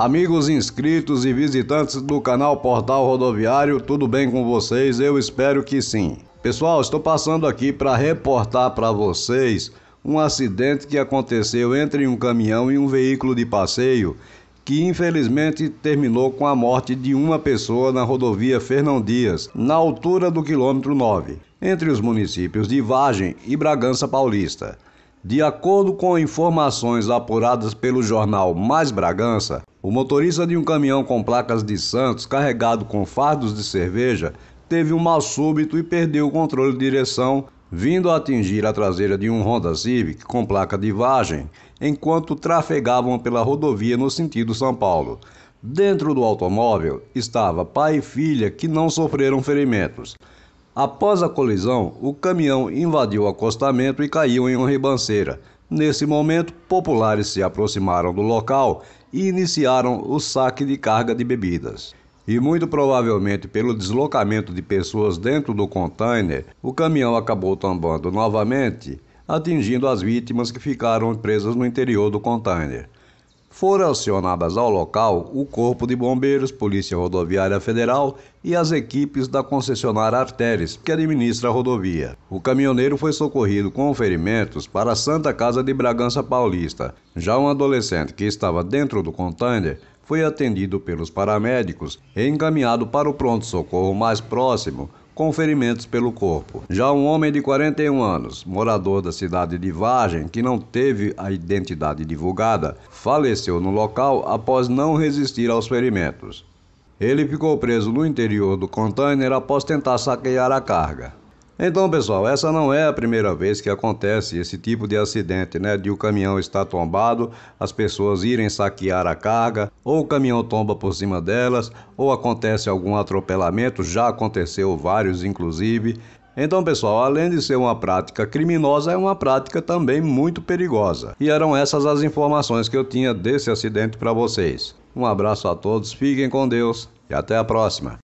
Amigos inscritos e visitantes do canal Portal Rodoviário, tudo bem com vocês? Eu espero que sim. Pessoal, estou passando aqui para reportar para vocês um acidente que aconteceu entre um caminhão e um veículo de passeio que infelizmente terminou com a morte de uma pessoa na rodovia Fernão Dias, na altura do quilômetro 9, entre os municípios de Vargem e Bragança Paulista. De acordo com informações apuradas pelo jornal Mais Bragança, o motorista de um caminhão com placas de Santos, carregado com fardos de cerveja, teve um mal súbito e perdeu o controle de direção, vindo a atingir a traseira de um Honda Civic com placa de Vagem, enquanto trafegavam pela rodovia no sentido São Paulo. Dentro do automóvel estava pai e filha que não sofreram ferimentos. Após a colisão, o caminhão invadiu o acostamento e caiu em uma ribanceira. Nesse momento, populares se aproximaram do local e iniciaram o saque de carga de bebidas. E muito provavelmente pelo deslocamento de pessoas dentro do container, o caminhão acabou tombando novamente, atingindo as vítimas que ficaram presas no interior do container. Foram acionadas ao local o Corpo de Bombeiros, Polícia Rodoviária Federal e as equipes da concessionária Arteres, que administra a rodovia. O caminhoneiro foi socorrido com ferimentos para a Santa Casa de Bragança Paulista. Já um adolescente que estava dentro do container foi atendido pelos paramédicos e encaminhado para o pronto-socorro mais próximo, com ferimentos pelo corpo. Já um homem de 41 anos, morador da cidade de Vargem, que não teve a identidade divulgada, faleceu no local após não resistir aos ferimentos. Ele ficou preso no interior do container após tentar saquear a carga. Então, pessoal, essa não é a primeira vez que acontece esse tipo de acidente, né? De o caminhão estar tombado, as pessoas irem saquear a carga, ou o caminhão tomba por cima delas, ou acontece algum atropelamento, já aconteceu vários, inclusive. Então, pessoal, além de ser uma prática criminosa, é uma prática também muito perigosa. E eram essas as informações que eu tinha desse acidente para vocês. Um abraço a todos, fiquem com Deus e até a próxima.